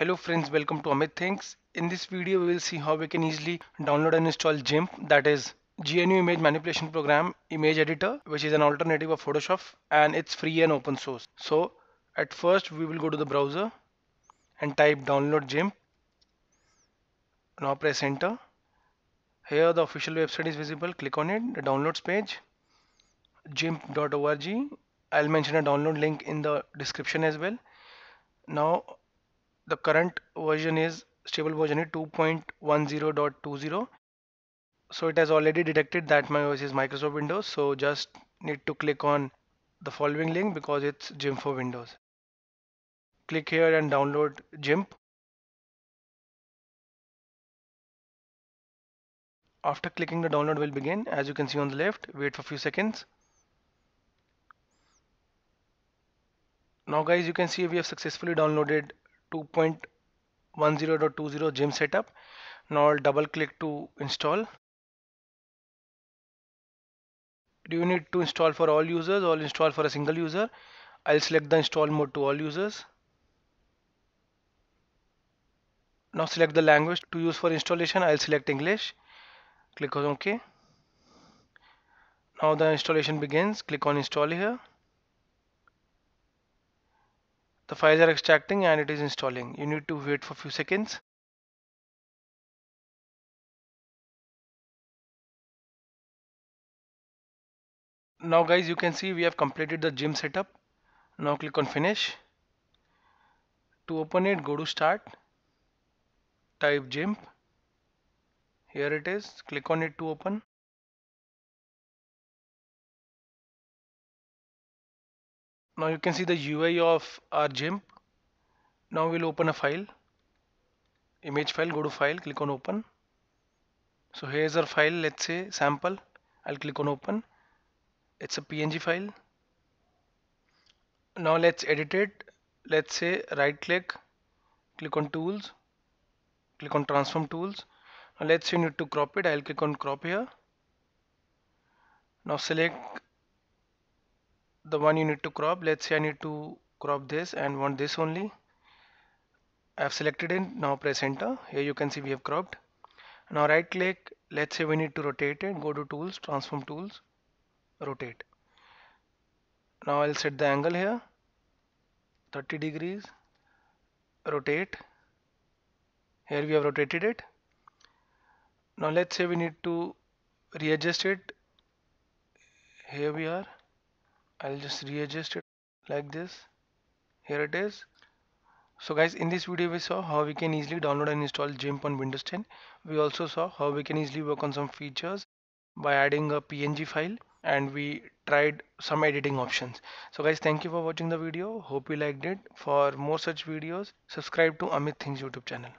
Hello friends, welcome to Amit Thinks. In this video, we will see how we can easily download and install GIMP, that is GNU Image Manipulation Program Image Editor, which is an alternative of Photoshop and it's free and open source. So at first, we will go to the browser and type download GIMP. Now press enter. Here the official website is visible. Click on it, the downloads page, gimp.org. I'll mention a download link in the description as well. Now the current version is stable version is 2.10.20 so it has already detected that my OS is Microsoft Windows so just need to click on the following link because it's GIMP for Windows click here and download GIMP after clicking the download will begin as you can see on the left wait for a few seconds now guys you can see we have successfully downloaded 2.10.20 gym setup now I'll double click to install do you need to install for all users or install for a single user I'll select the install mode to all users now select the language to use for installation I'll select English click on OK now the installation begins click on install here the files are extracting and it is installing you need to wait for few seconds now guys you can see we have completed the gym setup now click on finish to open it go to start type gym here it is click on it to open now you can see the UI of our GIMP now we'll open a file image file go to file click on open so here's our file let's say sample I'll click on open it's a PNG file now let's edit it let's say right click click on tools click on transform tools now let's say you need to crop it I'll click on crop here now select the one you need to crop let's say I need to crop this and want this only I've selected it now press enter here you can see we have cropped now right click let's say we need to rotate it go to tools transform tools rotate now I'll set the angle here 30 degrees rotate here we have rotated it now let's say we need to readjust it here we are I'll just readjust it like this here it is so guys in this video we saw how we can easily download and install GIMP on Windows 10 we also saw how we can easily work on some features by adding a PNG file and we tried some editing options so guys thank you for watching the video hope you liked it for more such videos subscribe to Amit Things YouTube channel